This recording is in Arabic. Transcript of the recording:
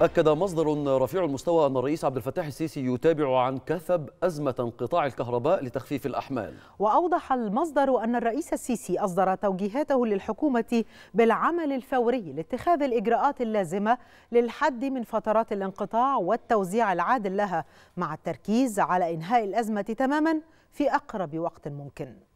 أكد مصدر رفيع المستوى أن الرئيس عبد الفتاح السيسي يتابع عن كثب أزمة انقطاع الكهرباء لتخفيف الأحمال وأوضح المصدر أن الرئيس السيسي أصدر توجيهاته للحكومة بالعمل الفوري لاتخاذ الإجراءات اللازمة للحد من فترات الانقطاع والتوزيع العادل لها مع التركيز على إنهاء الأزمة تماما في أقرب وقت ممكن